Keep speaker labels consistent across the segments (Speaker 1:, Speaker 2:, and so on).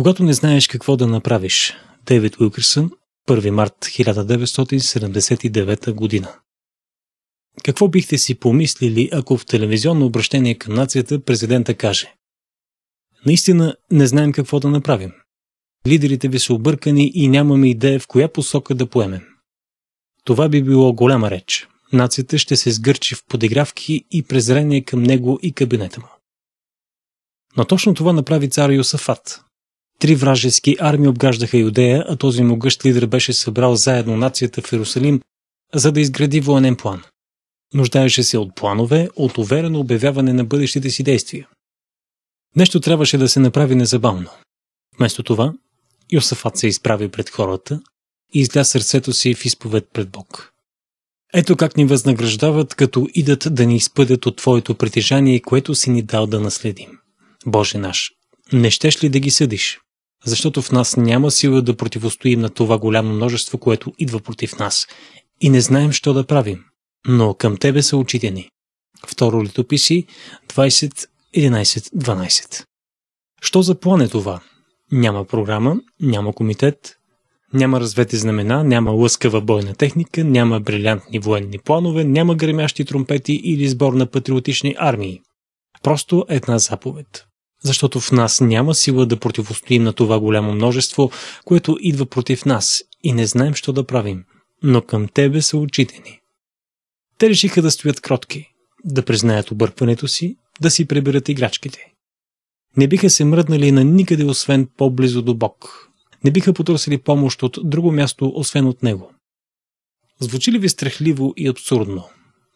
Speaker 1: Когато не знаеш какво да направиш, Дейвид Уилкърсън, 1 март 1979 година. Какво бихте си помислили, ако в телевизионно обращение към нацията президента каже Наистина не знаем какво да направим. Лидерите ви са объркани и нямаме идея в коя посока да поемем. Това би било голяма реч. Нацията ще се сгърчи в подигравки и презрение към него и кабинета му. Но точно това направи цар Йосафат, Три вражески армии обгаждаха Юдея, а този могъщ лидер беше събрал заедно нацията в Иерусалим, за да изгради военен план. Нуждаеше се от планове, от уверено обявяване на бъдещите си действия. Нещо трябваше да се направи незабавно. Вместо това, Йосафат се изправи пред хората и изля сърцето си в изповед пред Бог. Ето как ни възнаграждават, като идат да ни изпъдят от Твоето притежание, което си ни дал да наследим. Боже наш, не щеш ли да ги съдиш? защото в нас няма сила да противостоим на това голямо множество, което идва против нас. И не знаем, що да правим. Но към Тебе са очите ни. Второ летописи 20.11.12 12. Що за план е това? Няма програма, няма комитет, няма развети знамена, няма лъскава бойна техника, няма брилянтни военни планове, няма гремящи тромпети или сбор на патриотични армии. Просто една заповед защото в нас няма сила да противостоим на това голямо множество, което идва против нас и не знаем, що да правим. Но към Тебе са очите ни. Те решиха да стоят кротки, да признаят объркването си, да си приберат играчките. Не биха се мръднали на никъде, освен по-близо до Бог. Не биха потърсили помощ от друго място, освен от Него. Звучи ли ви страхливо и абсурдно?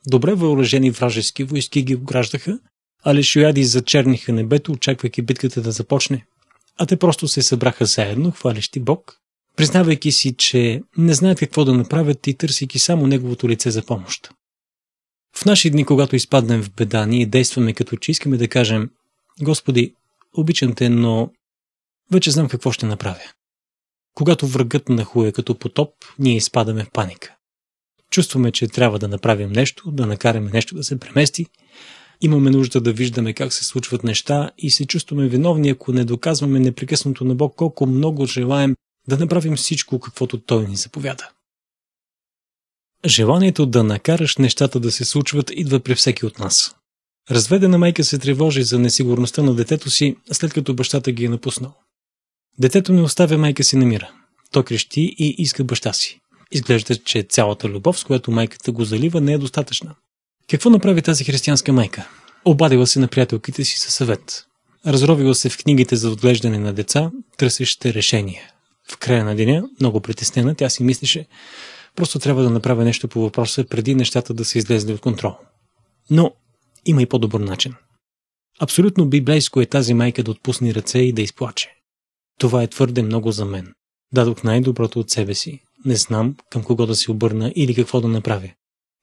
Speaker 1: Добре въоръжени вражески войски ги обграждаха, Алешояди зачерниха небето, очаквайки битката да започне. А те просто се събраха заедно, хвалещи Бог, признавайки си, че не знаят какво да направят и търсики само неговото лице за помощ. В наши дни, когато изпаднем в беда, ние действаме като че искаме да кажем Господи, обичам те, но вече знам какво ще направя. Когато врагът нахуе като потоп, ние изпадаме в паника. Чувстваме, че трябва да направим нещо, да накараме нещо да се премести, Имаме нужда да виждаме как се случват неща и се чувстваме виновни, ако не доказваме непрекъснато на Бог колко много желаем да направим всичко, каквото Той ни заповяда. Желанието да накараш нещата да се случват идва при всеки от нас. Разведена майка се тревожи за несигурността на детето си, след като бащата ги е напуснал. Детето не оставя майка си на мира. То крещи и иска баща си. Изглежда, че цялата любов, с която майката го залива, не е достатъчна. Какво направи тази християнска майка? Обадила се на приятелките си със съвет. Разровила се в книгите за отглеждане на деца, търсещите решения. В края на деня, много притеснена, тя си мислеше, просто трябва да направя нещо по въпроса, преди нещата да се излезли от контрол. Но има и по-добър начин. Абсолютно библейско е тази майка да отпусне ръце и да изплаче. Това е твърде много за мен. Дадох най-доброто от себе си. Не знам към кого да се обърна или какво да направя.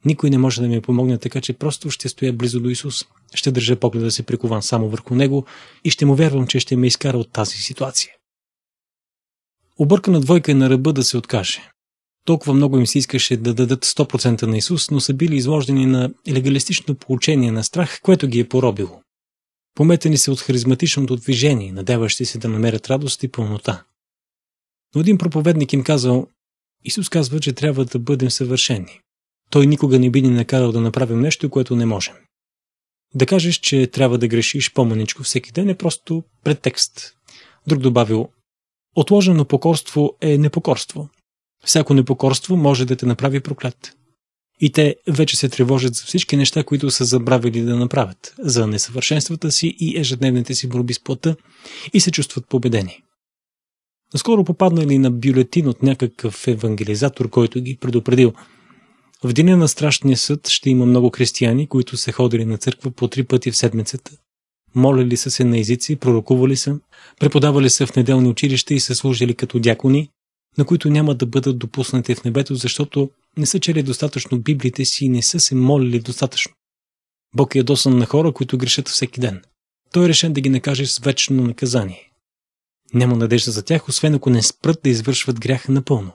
Speaker 1: Никой не може да ми помогне, така че просто ще стоя близо до Исус. Ще държа погледа да се прикован само върху Него и ще му вярвам, че ще ме изкара от тази ситуация. Объркана двойка е на ръба да се откаже. Толкова много им се искаше да дадат 100% на Исус, но са били изложени на легалистично получение на страх, което ги е поробило. Пометени се от харизматичното движение, надяващи се да намерят радост и пълнота. Но един проповедник им казал, Исус казва, че трябва да бъдем съвършени. Той никога не би ни накарал да направим нещо, което не можем. Да кажеш, че трябва да грешиш по-маничко всеки ден е просто претекст. Друг добавил, отложено покорство е непокорство. Всяко непокорство може да те направи проклят. И те вече се тревожат за всички неща, които са забравили да направят, за несъвършенствата си и ежедневните си борби с плата и се чувстват победени. Наскоро попаднали на бюлетин от някакъв евангелизатор, който ги предупредил – в деня на страшния съд ще има много християни, които са ходили на църква по три пъти в седмицата, молили са се на езици, пророкували са, преподавали са в неделни училища и са служили като дякони, на които няма да бъдат допуснати в небето, защото не са чели достатъчно библиите си и не са се молили достатъчно. Бог е ядосан на хора, които грешат всеки ден. Той е решен да ги накаже с вечно наказание. Няма надежда за тях, освен ако не спрат да извършват грях напълно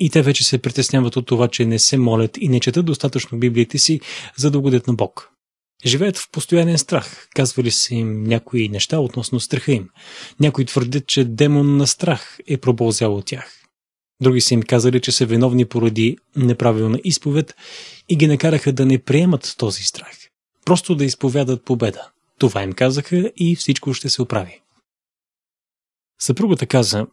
Speaker 1: и те вече се притесняват от това, че не се молят и не четат достатъчно библиите си, за да угодят на Бог. Живеят в постоянен страх, казвали се им някои неща относно страха им. Някои твърдят, че демон на страх е пробълзял от тях. Други са им казали, че са виновни поради неправилна изповед и ги накараха да не приемат този страх. Просто да изповядат победа. Това им казаха и всичко ще се оправи. Съпругата каза,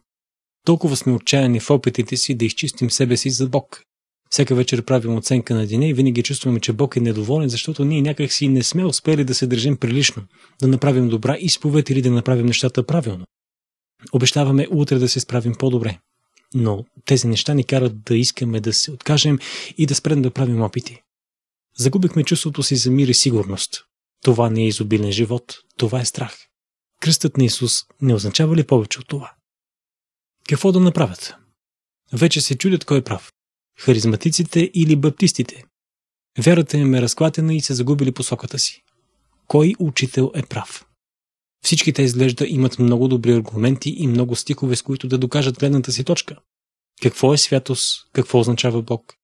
Speaker 1: толкова сме отчаяни в опитите си да изчистим себе си за Бог. Всяка вечер правим оценка на деня и винаги чувстваме, че Бог е недоволен, защото ние някакси не сме успели да се държим прилично, да направим добра изповед или да направим нещата правилно. Обещаваме утре да се справим по-добре. Но тези неща ни карат да искаме да се откажем и да спрем да правим опити. Загубихме чувството си за мир и сигурност. Това не е изобилен живот, това е страх. Кръстът на Исус не означава ли повече от това? Какво да направят? Вече се чудят кой е прав. Харизматиците или баптистите. Вярата им е разклатена и са загубили посоката си. Кой учител е прав? Всички те изглежда имат много добри аргументи и много стикове, с които да докажат гледната си точка. Какво е святост? Какво означава Бог?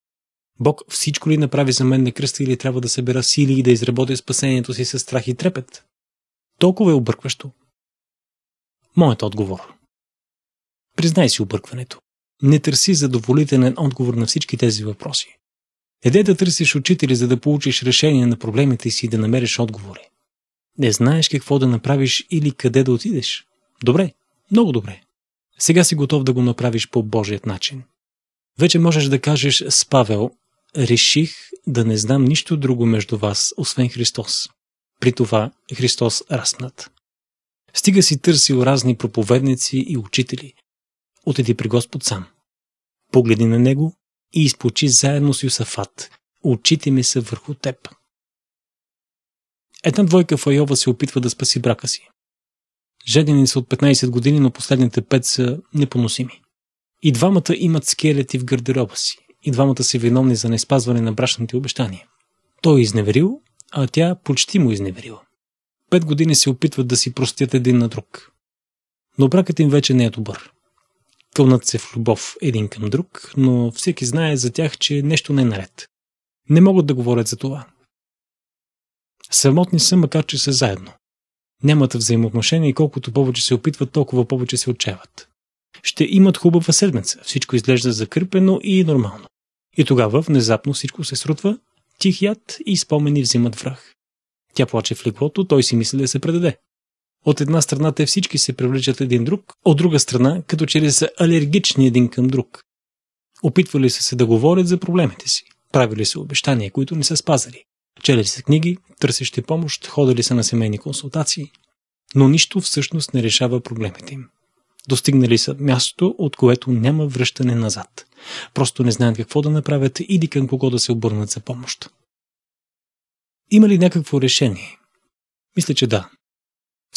Speaker 1: Бог всичко ли направи за мен на кръста или трябва да събера сили и да изработя спасението си с страх и трепет? Толкова е объркващо. Моят отговор – Признай си объркването. Не търси задоволителен отговор на всички тези въпроси. Еде да търсиш учители, за да получиш решение на проблемите си и да намериш отговори. Не знаеш какво да направиш или къде да отидеш. Добре, много добре. Сега си готов да го направиш по Божият начин. Вече можеш да кажеш с Павел, реших да не знам нищо друго между вас, освен Христос. При това Христос раснат. Стига си търсил разни проповедници и учители отиди при Господ сам. Погледни на него и изпочи заедно с Юсафат. Очите ми са върху теб. Една двойка в Айова се опитва да спаси брака си. Женени са от 15 години, но последните пет са непоносими. И двамата имат скелети в гардероба си. И двамата са виновни за неспазване на брашните обещания. Той е изневерил, а тя почти му е изневерила. Пет години се опитват да си простят един на друг. Но бракът им вече не е добър. Кълнат се в любов един към друг, но всеки знае за тях, че нещо не е наред. Не могат да говорят за това. Самотни са, макар че са заедно. Нямат взаимоотношения и колкото повече се опитват, толкова повече се отчаяват. Ще имат хубава седмица, всичко изглежда закърпено и нормално. И тогава внезапно всичко се срутва, тих яд и спомени взимат връх. Тя плаче в леглото, той си мисли да се предаде. От една страна те всички се привличат един друг, от друга страна като че ли са алергични един към друг. Опитвали са се да говорят за проблемите си, правили са обещания, които не са спазали. Чели са книги, търсещи помощ, ходили са на семейни консултации, но нищо всъщност не решава проблемите им. Достигнали са място, от което няма връщане назад. Просто не знаят какво да направят или към кого да се обърнат за помощ. Има ли някакво решение? Мисля, че да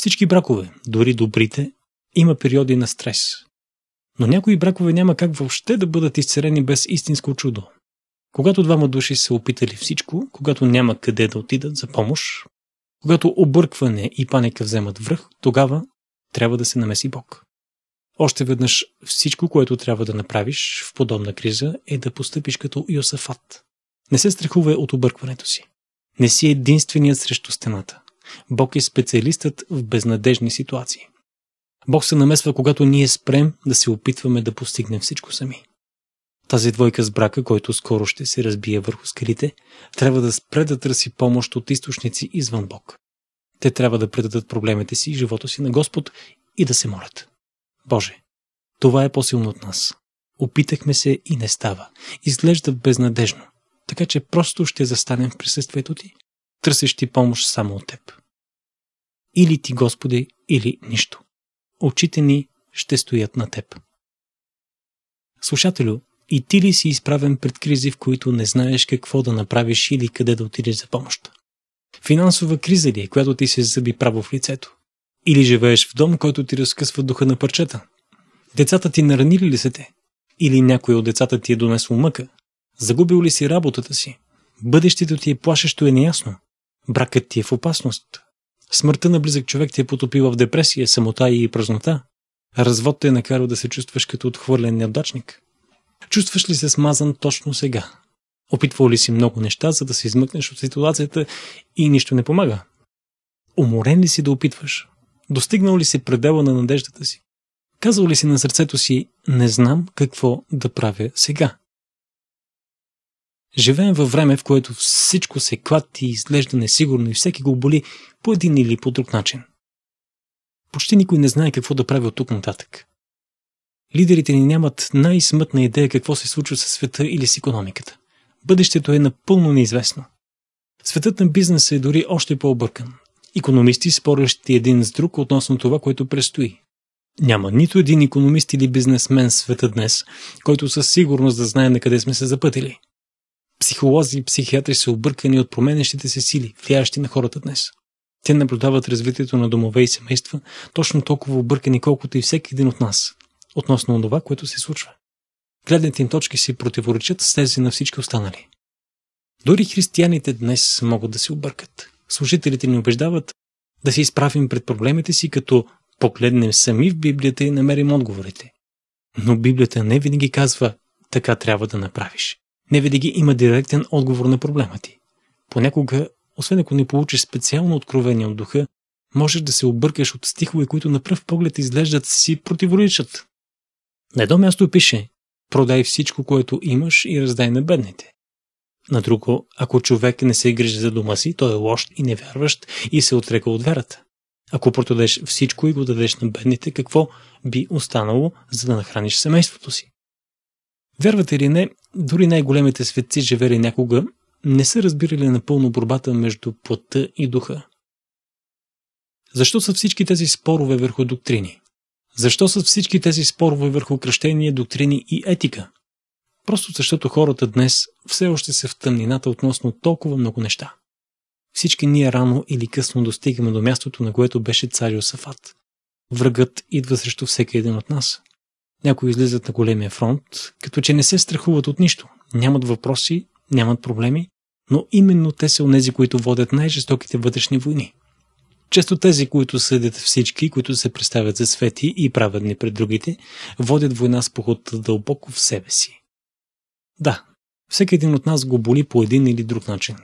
Speaker 1: всички бракове, дори добрите, има периоди на стрес. Но някои бракове няма как въобще да бъдат изцерени без истинско чудо. Когато двама души са опитали всичко, когато няма къде да отидат за помощ, когато объркване и паника вземат връх, тогава трябва да се намеси Бог. Още веднъж всичко, което трябва да направиш в подобна криза е да постъпиш като Йосафат. Не се страхувай от объркването си. Не си единственият срещу стената. Бог е специалистът в безнадежни ситуации. Бог се намесва, когато ние спрем да се опитваме да постигнем всичко сами. Тази двойка с брака, който скоро ще се разбие върху скалите, трябва да спре да търси помощ от източници извън Бог. Те трябва да предадат проблемите си и живота си на Господ и да се молят. Боже, това е по-силно от нас. Опитахме се и не става. Изглежда безнадежно. Така че просто ще застанем в присъствието ти търсещи помощ само от теб. Или ти, Господи, или нищо. Очите ни ще стоят на теб. Слушателю, и ти ли си изправен пред кризи, в които не знаеш какво да направиш или къде да отидеш за помощ? Финансова криза ли е, която ти се зъби право в лицето? Или живееш в дом, който ти разкъсва духа на парчета? Децата ти наранили ли се те? Или някой от децата ти е донесло мъка? Загубил ли си работата си? Бъдещето ти е плашещо е неясно. Бракът ти е в опасност. Смъртта на близък човек ти е потопила в депресия, самота и празнота. Развод те е накарал да се чувстваш като отхвърлен неудачник. Чувстваш ли се смазан точно сега? Опитвал ли си много неща, за да се измъкнеш от ситуацията и нищо не помага? Уморен ли си да опитваш? Достигнал ли си предела на надеждата си? Казал ли си на сърцето си, не знам какво да правя сега? Живеем във време, в което всичко се клати и изглежда несигурно и всеки го боли по един или по друг начин. Почти никой не знае какво да прави от тук нататък. Лидерите ни нямат най-смътна идея какво се случва със света или с економиката. Бъдещето е напълно неизвестно. Светът на бизнеса е дори още по-объркан. Економисти спорещи един с друг относно това, което предстои. Няма нито един економист или бизнесмен в света днес, който със сигурност да знае на къде сме се запътили. Психолози и психиатри са объркани от променящите се сили, влияещи на хората днес. Те наблюдават развитието на домове и семейства, точно толкова объркани, колкото и всеки един от нас, относно това, което се случва. Гледните им точки си противоречат с тези на всички останали. Дори християните днес могат да се объркат. Служителите ни убеждават да се изправим пред проблемите си, като погледнем сами в Библията и намерим отговорите. Но Библията не винаги казва така трябва да направиш не винаги има директен отговор на проблема ти. Понякога, освен ако не получиш специално откровение от духа, можеш да се объркаш от стихове, които на пръв поглед изглеждат си противоречат. На едно място пише «Продай всичко, което имаш и раздай на бедните». На друго, ако човек не се грижи за дома си, той е лош и невярващ и се отрека от вярата. Ако продадеш всичко и го дадеш на бедните, какво би останало, за да нахраниш семейството си? Вярвате или не, дори най-големите светци, живели някога, не са разбирали напълно борбата между плътта и духа. Защо са всички тези спорове върху доктрини? Защо са всички тези спорове върху кръщение, доктрини и етика? Просто защото хората днес все още са в тъмнината относно толкова много неща. Всички ние рано или късно достигаме до мястото, на което беше цар Йосафат. Врагът идва срещу всеки един от нас – някои излизат на големия фронт, като че не се страхуват от нищо. Нямат въпроси, нямат проблеми, но именно те са онези, които водят най-жестоките вътрешни войни. Често тези, които съдят всички, които се представят за свети и праведни пред другите, водят война с похота дълбоко в себе си. Да, всеки един от нас го боли по един или друг начин.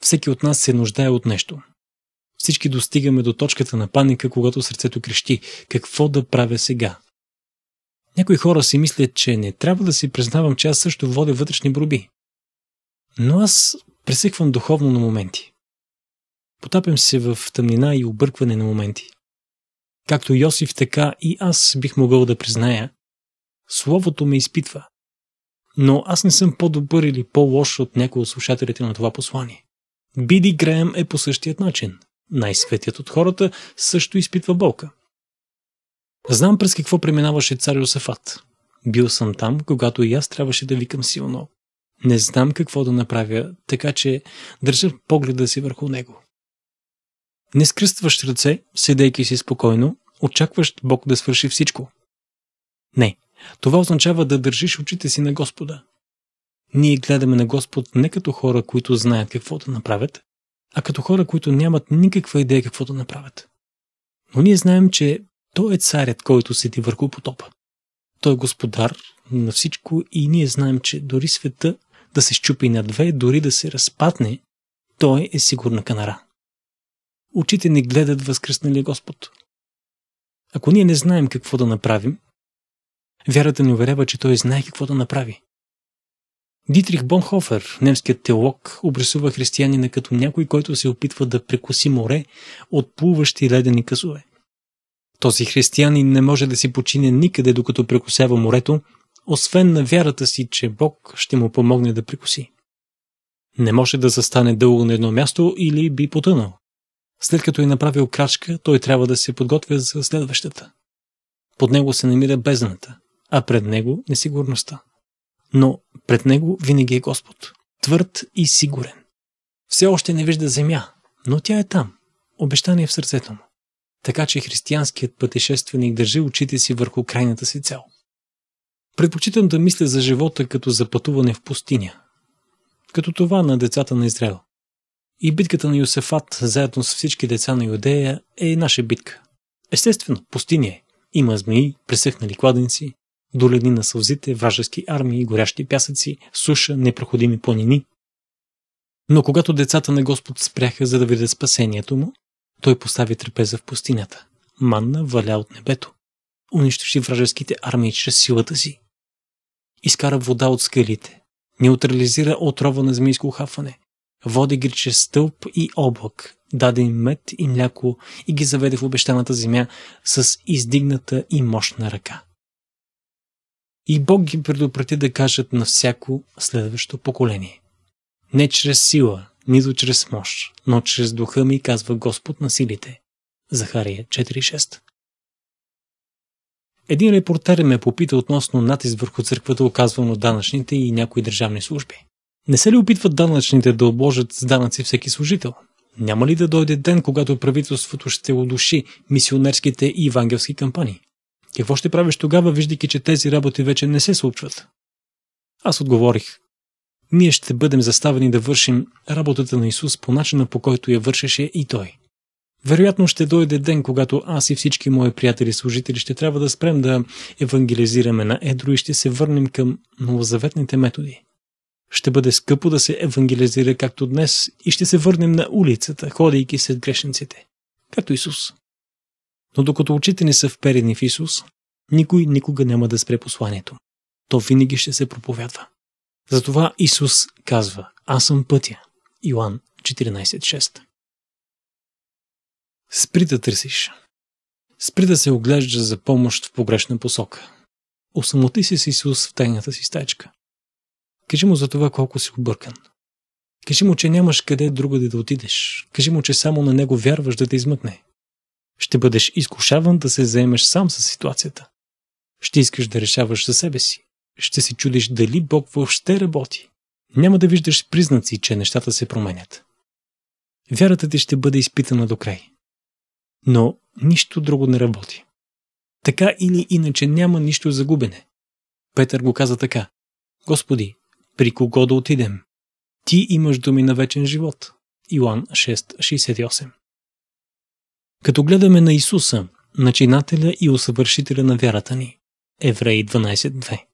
Speaker 1: Всеки от нас се нуждае от нещо. Всички достигаме до точката на паника, когато сърцето крещи «Какво да правя сега? Някои хора си мислят, че не трябва да си признавам, че аз също водя вътрешни борби. Но аз пресъхвам духовно на моменти. Потапям се в тъмнина и объркване на моменти. Както Йосиф, така и аз бих могъл да призная. Словото ме изпитва. Но аз не съм по-добър или по-лош от някои от слушателите на това послание. Биди Греем е по същият начин. Най-светият от хората също изпитва болка. Знам през какво преминаваше цар Йосефат. Бил съм там, когато и аз трябваше да викам силно. Не знам какво да направя, така че държа погледа си върху него. Не скръстваш ръце, седейки си спокойно, очакващ Бог да свърши всичко. Не, това означава да държиш очите си на Господа. Ние гледаме на Господ не като хора, които знаят какво да направят, а като хора, които нямат никаква идея какво да направят. Но ние знаем, че той е царят, който седи върху потопа. Той е господар на всичко и ние знаем, че дори света да се щупи на две, дори да се разпадне, той е сигурна канара. Очите ни гледат възкръсналия Господ. Ако ние не знаем какво да направим, вярата ни уверява, че той знае какво да направи. Дитрих Бонхофер, немският теолог, обрисува християнина като някой, който се опитва да прекоси море от плуващи ледени късове. Този християнин не може да си почине никъде, докато прекусява морето, освен на вярата си, че Бог ще му помогне да прекуси. Не може да застане дълго на едно място или би потънал. След като е направил крачка, той трябва да се подготвя за следващата. Под него се намира бездната, а пред него несигурността. Но пред него винаги е Господ, твърд и сигурен. Все още не вижда земя, но тя е там, обещание в сърцето му така че християнският пътешественик държи очите си върху крайната си цел. Предпочитам да мисля за живота като за пътуване в пустиня, като това на децата на Израел. И битката на Йосефат, заедно с всички деца на Юдея, е наша битка. Естествено, пустиня е. Има змии, пресъхнали кладенци, долени на сълзите, вражески армии, горящи пясъци, суша, непроходими планини. Но когато децата на Господ спряха за да видят спасението му, той постави трапеза в пустинята. Манна валя от небето. Унищожи вражеските армии чрез силата си. Изкара вода от скалите. Неутрализира отрова на змийско хапване. Води ги чрез стълб и облак. Даде им мед и мляко и ги заведе в обещаната земя с издигната и мощна ръка. И Бог ги предупреди да кажат на всяко следващо поколение. Не чрез сила, нито чрез мощ, но чрез духа ми, казва Господ на силите. Захария 4.6 Един репортер ме попита относно натиск върху църквата, оказван от данъчните и някои държавни служби. Не се ли опитват данъчните да обложат с данъци всеки служител? Няма ли да дойде ден, когато правителството ще удуши мисионерските и евангелски кампании? Какво ще правиш тогава, виждайки, че тези работи вече не се случват? Аз отговорих ние ще бъдем заставени да вършим работата на Исус по начина по който я вършеше и Той. Вероятно ще дойде ден, когато аз и всички мои приятели и служители ще трябва да спрем да евангелизираме на едро и ще се върнем към новозаветните методи. Ще бъде скъпо да се евангелизира както днес и ще се върнем на улицата, ходейки след грешниците, както Исус. Но докато очите ни са вперени в Исус, никой никога няма да спре посланието. То винаги ще се проповядва. Затова Исус казва Аз съм пътя. Йоан 14.6 Спри да търсиш. Спри да се оглеждаш за помощ в погрешна посока. Осамоти се с Исус в тайната си стачка. Кажи му за това колко си объркан. Кажи му, че нямаш къде другаде да отидеш. Кажи му, че само на него вярваш да те измъкне. Ще бъдеш изкушаван да се заемеш сам с ситуацията. Ще искаш да решаваш за себе си ще се чудиш дали Бог въобще работи. Няма да виждаш признаци, че нещата се променят. Вярата ти ще бъде изпитана до край. Но нищо друго не работи. Така или иначе няма нищо за губене. Петър го каза така. Господи, при кого да отидем? Ти имаш думи на вечен живот. Йоан 6.68 Като гледаме на Исуса, начинателя и усъвършителя на вярата ни, Евреи 12.2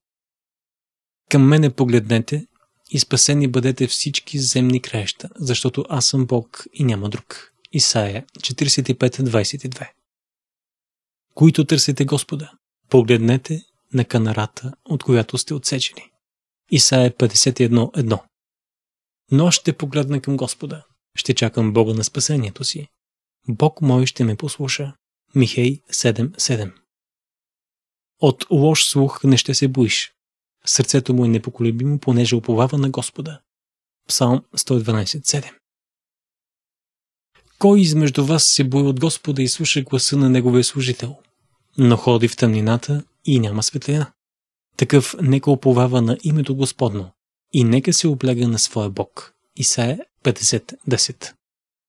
Speaker 1: към мене погледнете и спасени бъдете всички земни краища, защото аз съм Бог и няма друг. Исаия 45.22 Които търсите Господа, погледнете на канарата, от която сте отсечени. Исаия 51.1 Но ще погледна към Господа, ще чакам Бога на спасението си. Бог мой ще ме послуша. Михей 7.7 От лош слух не ще се боиш, Сърцето му е непоколебимо, понеже оповава на Господа. Псалм 112.7 Кой измежду вас се бои от Господа и слуша гласа на Неговия служител, но ходи в тъмнината и няма светлина? Такъв нека оповава на името Господно и нека се обляга на своя Бог. Исаия 50.10